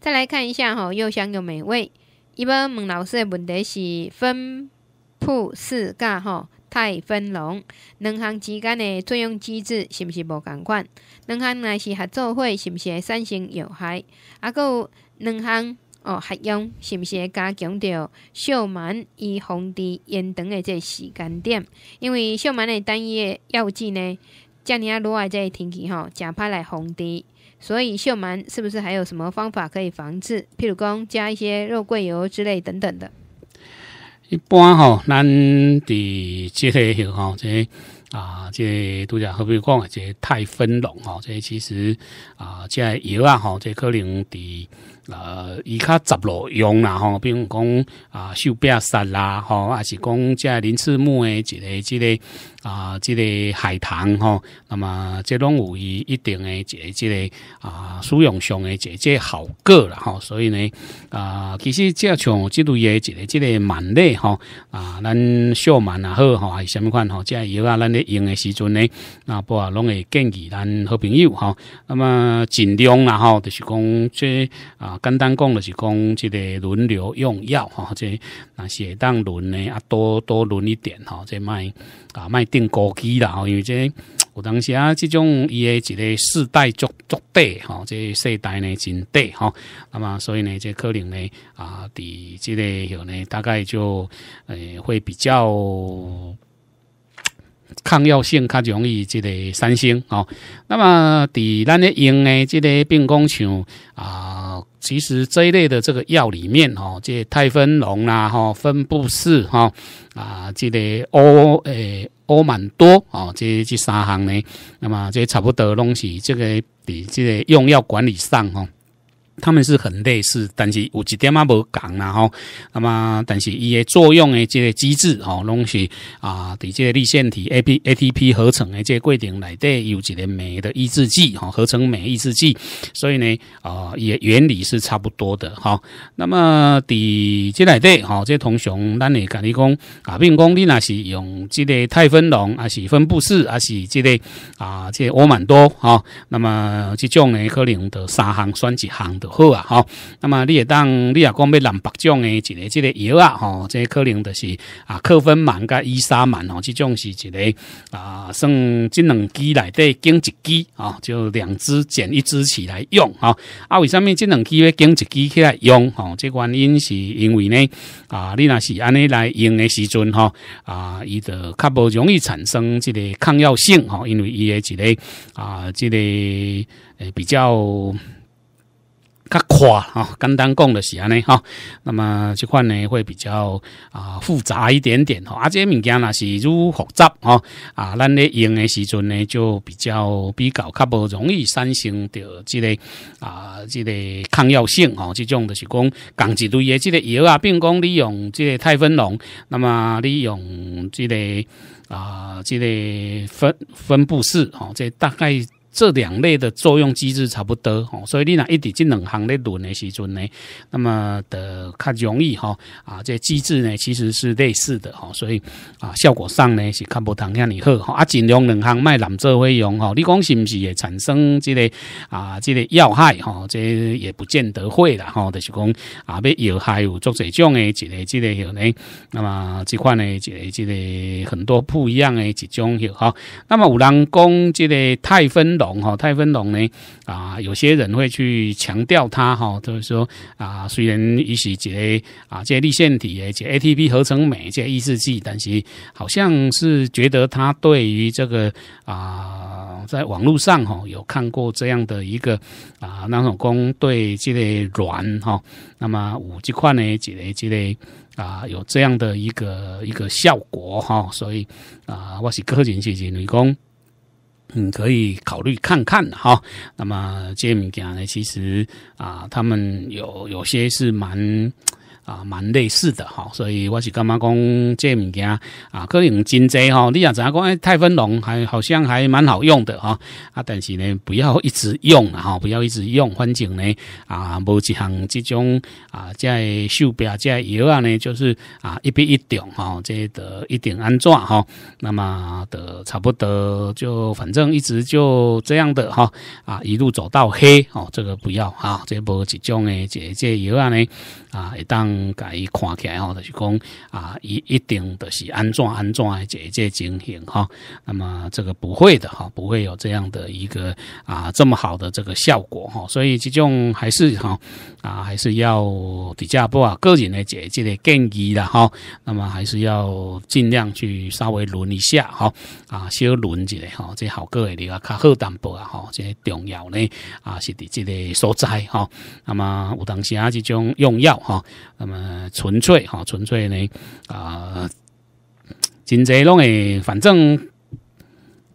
再来看一下哈，又香又美味。伊要问老师的问题是：分铺四架哈，太分龙两项之间的作用机制是不是无同款？两项若是合作会是不是会产生有害？啊，有两项哦，合用是不是会加强着秀满以防治延长的这时间点？因为秀满的单一药剂呢，遮尔啊热的这天气吼，正歹来防治。所以，秀蛮是不是还有什么方法可以防治？譬如讲，加一些肉桂油之类等等的。一般吼，咱的这些吼，这啊，这都讲，何必讲啊？这太分笼吼，这其实啊，这油啊吼，这可能的。呃，伊较杂落用啦吼，比如讲啊，手壁山啦吼，还是讲即林茨木诶，即个即个啊，即个海棠吼，那么即拢有伊一定诶，即个即个啊，使用上诶即个效个啦吼，所以呢啊，其实即像即类诶即个即个万类吼啊，咱少万也好吼，还是虾米款吼，即药啊，咱咧用诶时阵呢，啊，不啊拢会建议咱好朋友吼，那么尽量啦吼，就是讲即啊。简单讲就是讲，即个轮流用药哈，即那会当轮呢啊，多多轮一点哈，即卖啊卖定高机啦，因为即有当时啊，这种伊诶一个世代足足底吼，即世代呢真低吼，那么所以呢，即可能呢啊，伫即个有呢，大概就诶会比较抗药性较容易即个产生吼。那么伫咱咧用诶即个病工厂啊。其实这一类的这个药里面，哈，这泰芬龙啦，哈，芬布斯哈，啊，这个欧诶，欧满多，哦，这这三行呢，那么这差不多东西，这个比这个用药管理上，哈。他们是很类似，但是有一点啊无共啦吼。那么，但是伊的作用的即个机制吼，拢是啊，伫即个线腺体 A P A T P 合成的即个规定内底有一个酶的抑制剂吼，合成酶抑制剂。所以呢，啊，伊原理是差不多的哈。那么伫即内底吼，即同熊咱会甲你讲啊，并讲你那是用即个泰芬龙，还是分布式，还是即个啊，即欧曼多哈？那么即种呢，可能得三行、选几行。好啊，哈，那么你也当你也讲要南北种的，一个这个药啊，吼，即可能就是啊，克分满加伊沙满哦，这种是一个啊，算这两支来对经一支啊，就两支减一支起来用啊。啊，为什么这两支要经一支起来用？吼？这原因是因为呢啊，你那是安尼来用的时阵吼，啊，伊就较不容易产生这个抗药性吼，因为伊的一个啊，这个。诶比较。较快啊！简单讲的是安尼哈，那么这款呢会比较啊复杂一点点哦。啊，这些物件呢是愈复杂哦啊，咱咧用的时阵呢就比较比较较无容易产生着这个啊这个抗药性哦。这种就是讲，降脂都的这个药啊，并讲利用这个泰芬龙，那么利用这个啊这个分分布式哦，这大概。这两类的作用机制差不多，吼，所以你呐，一直这两行咧轮的时阵呢，那么的较容易哈，啊，这机制呢其实是类似的哈，所以啊，效果上呢是较无同样哩好，啊，尽量两行卖染色费用哈，你讲是不是也产生即类啊，即类要害哈，这也不见得会啦，吼，就是讲啊，要害有做这种的，一类这类有呢，那么这款呢，一类即类很多不一样的几种有哈，那么有人讲即类泰分龙哈，泰芬龙呢？啊，有些人会去强调它哈，就是说啊，虽然一些这类啊，这类腺体诶，这 ATP 合成酶，这类抑制剂，但是好像是觉得它对于这个啊，在网络上哈，有看过这样的一个啊，那种工对这类软哈，那么五 G 块呢，这类这类啊，有这样的一个一个效果哈，所以啊，我是个人是认为讲。你可以考虑看看哈。那么，杰米家呢？其实啊，他们有有些是蛮。啊，蛮类似的哈，所以我是干嘛讲这物件啊？可能真济哈，你也怎样讲？哎，泰芬龙还好像还蛮好用的哈啊！但是呢，不要一直用啊，不要一直用，反正呢啊，无一项这种啊，这手表这药啊呢，就是啊，一比一点哈，这得一点安装哈，那么的差不多就反正一直就这样的哈啊，一路走到黑哦，这个不要啊，这无一种的这这药啊呢啊，会当。嗯，家伊看起来吼，就是讲啊，一一定就是安怎安怎的这这情形哈。那么这个不会的哈，不会有这样的一个啊这么好的这个效果哈。所以这种还是哈啊还是要比较不啊个人的这这类建议了哈。那么还是要尽量去稍微轮一下哈啊，小轮一下哈，这好个的啊卡好淡薄啊哈，这重要呢啊是伫这个所在哈。那么有当时啊这种用药哈。那么纯粹哈，纯粹呢啊，真侪拢诶，反正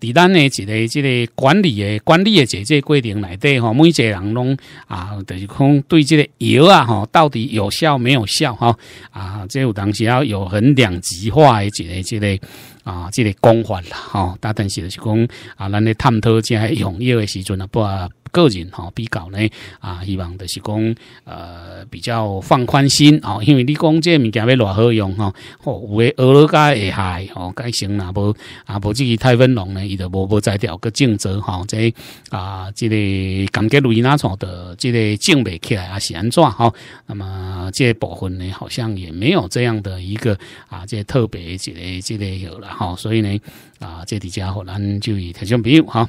伫咱诶一个即个管理诶，管理诶一个规定内底吼，每一个人拢啊，就是讲对即个药啊吼，到底有效没有效吼，啊，即有当时要有很两极化诶一个即个啊，即个讲法啦吼，但但是是讲啊，咱咧探讨即个用药诶时阵啊不？个人吼比较呢啊，希望就是讲呃比较放宽心哦，因为你讲这物件咪偌好用哈，哦，有诶俄罗斯会害哦，该行阿婆啊婆自己太温柔呢，伊就无无再调个镜子吼，这啊即个感觉瑞纳床的即个镜面起来啊形状哈，那么这部分呢，好像也没有这样的一个啊，这特别即个即个有了哈，所以呢啊，这些家伙咱就也肯定没有哈。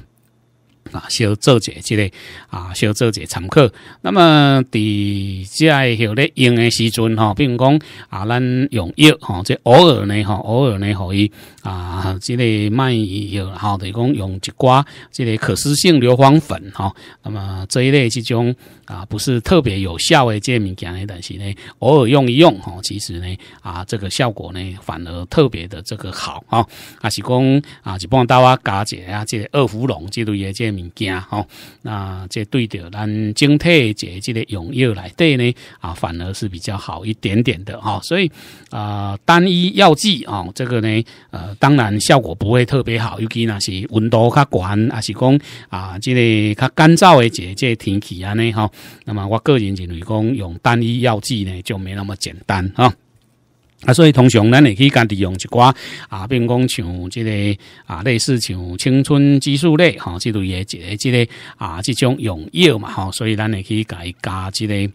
啊，小做者即个啊，小做者常考。那么伫在咧用诶时阵吼，比如讲啊，咱用药吼，这偶尔呢吼，偶尔呢可以啊，即个卖药，好，就如讲用一寡即个可湿性硫磺粉吼。那么这一类即种啊，不是特别有效诶，这物件的但是呢，偶尔用一用吼，其实呢啊，这个效果呢反而特别的这个好啊。啊是讲啊，一般刀啊、加嘎啊，即个二胡龙之类诶，即。物件吼，那这对到咱整体这这个用药来对呢啊，反而是比较好一点点的哈。所以啊，单一药剂啊，这个呢呃，当然效果不会特别好，尤其那是温度较高，还是讲啊这个较干燥的这这天气安尼哈。那么我个人认为讲用单一药剂呢就没那么简单啊。啊，所以通常咱会去家己用一寡啊，并讲像即个啊，类似像青春激素类吼这类的，一、即个啊即种用药嘛吼，所以咱会去家改加即个。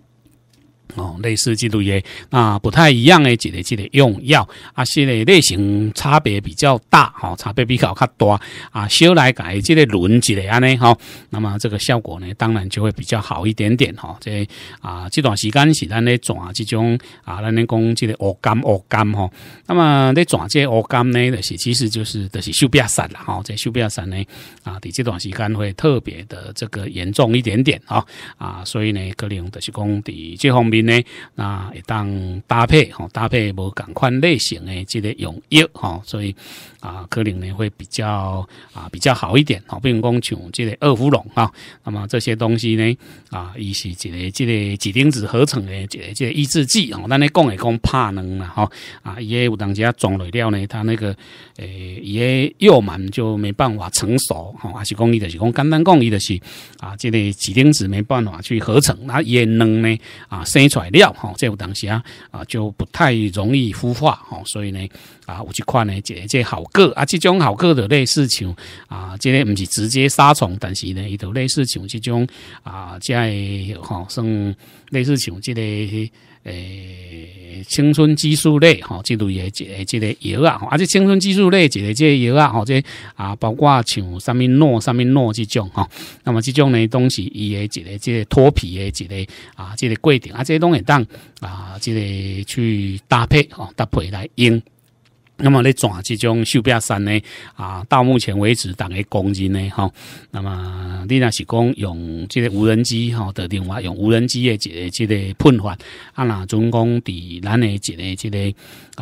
哦，类似这类的，那不太一样的一个这个用药，啊，是类类型差别比较大，哈，差别比较较大，啊，小来改这个轮子的安尼，哈，那么这个效果呢，当然就会比较好一点点，哈，这啊这段时间是咱咧转这种啊，咱咧讲这个恶肝恶肝哈，那么咧转这恶肝呢，就是其实就是就是休病山啦，哈，在休病散呢，啊，的这段时间会特别的这个严重一点点，啊啊，所以呢，可能就是讲的这方面。呢，那当搭配吼，搭配无同款类型的这个用药吼，所以啊，可能呢会比较啊比较好一点吼，不用讲像这个二胡龙啊，那么这些东西呢啊，伊是一个这个几丁子合成的即个这个抑制剂吼，咱咧讲诶讲怕冷了吼啊，伊也有当时啊装了了呢，它那个诶，伊个药丸就没办法成熟吼，还是讲伊就是讲简单讲伊就是啊，这个几丁子没办法去合成，那伊也能呢啊生。材料哈，这有当时啊，啊就不太容易孵化哈，所以呢，啊有一款呢，这这好个啊，这种好个的类似像啊，这个不是直接杀虫，但是呢，都类似像这种啊，即个吼，像类似像这个。诶青春激素类吼即类诶即诶即个药啊吼啊即青春激素类即个即个药啊吼即啊包括像啥物诺啥物诺即种吼那么即种呢都是伊诶一个即个脱皮诶一个啊即个过程啊即个拢会当啊即个去搭配吼搭配来用那么咧转这种修壁山呢啊，到目前为止大于公击呢哈。那么你那是讲用即个无人机哈，的另外用无人机诶一个即个喷发啊，若总讲伫咱诶一个即个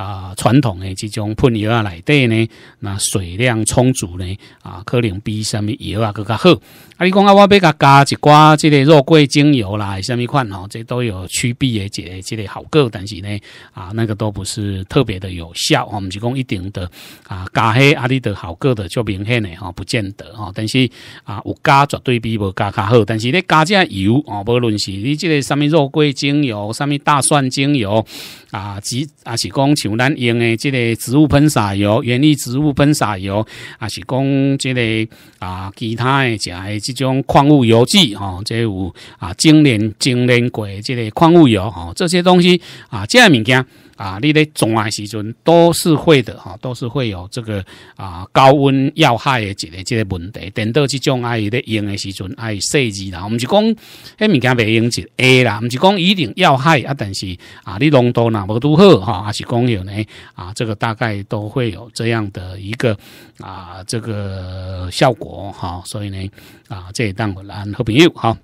啊传统的即种喷药啊内底呢，那水量充足呢啊，可能比什么药啊更加好。啊，你讲啊，我要加加一寡即个肉桂精油啦，什么款哦，这都有驱避诶，个即个效果，但是呢啊，那个都不是特别的有效，我们就。讲一定的啊，加黑啊，你的好果的就明显嘞哈，不见得哈。但是啊，有加绝对比无加较好。但是你加这油哦，无论是你这个上物，肉桂精油、上物，大蒜精油啊，只啊是讲像咱用的这个植物喷洒油、原力植物喷洒油，啊是讲这个啊其他的食的这种矿物油剂哦，这有啊精炼精炼过这个矿物油哦，这些东西啊，这物件。啊，你咧种诶时阵都是会的哈，都是会有这个啊高温要害的一个这个问题。等到即种爱咧用的时阵，爱设及啦，唔是讲迄物件袂用就 a 啦，唔是讲一定要害啊，但是啊你浓度若无都好哈，还是讲有呢啊，这个大概都会有这样的一个啊这个效果哈，所以呢啊这当档来好朋友哈。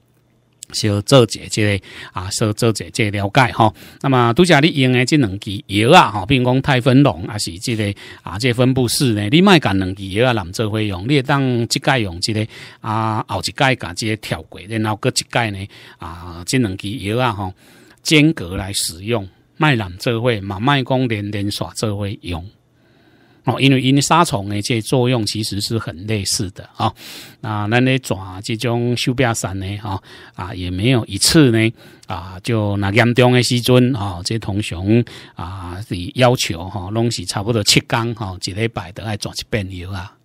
先做一下即个啊，先做一下个了解吼。那么，拄则你用诶即两支药啊，吼，比如讲太芬龙啊，是即个啊，即、个分布式呢，你卖干两支药啊，难做伙用，你当一届用即个啊，后一甲即个跳过，然后搁一届呢啊，即两支药啊，吼，间隔来使用，卖难做伙嘛，卖讲连连耍做伙用。哦，因为因为杀虫的这作用其实是很类似的啊，那咱咧抓这种修皮伞呢，哈啊也没有一次呢啊，就那严重的时阵哈，这同学啊是要求哈拢是差不多七天哈一礼拜都要抓一遍油啊。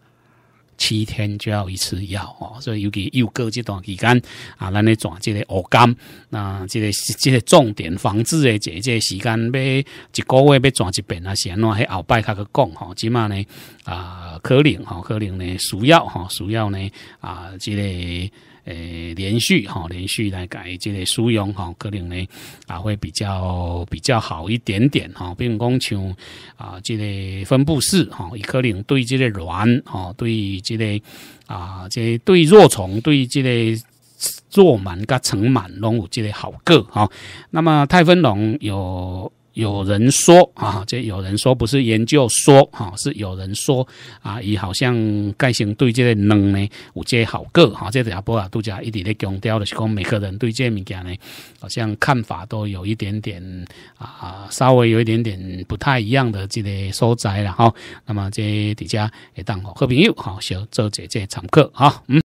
七天就要一次药哦，所以尤其又过这段期间啊，咱咧转这个乙肝，那这个、这个重点防治的这、这时间，要一个月要转一遍啊，是安怎迄后摆他个讲吼，起码呢啊，可能吼，可能呢需要吼，需要呢啊，这个。诶，连续哈，连续来改这个输养哈，可能呢啊会比较比较好一点点哈。不用讲像啊，这个分布式哈，也可能对这个卵哈，对这个啊，这对弱虫，对这个弱螨噶成螨拢有这类好个哈。那么泰芬龙有。有人说啊，这有人说不是研究说哈，是有人说啊，伊好像盖行对这个能呢，有这好个哈，这阿波尔杜家一直咧强调的是讲每个人对这物件呢，好像看法都有一点点啊，稍微有一点点不太一样的这个所在了哈。那么这底下也当好朋友哈，少做姐姐常客哈，嗯。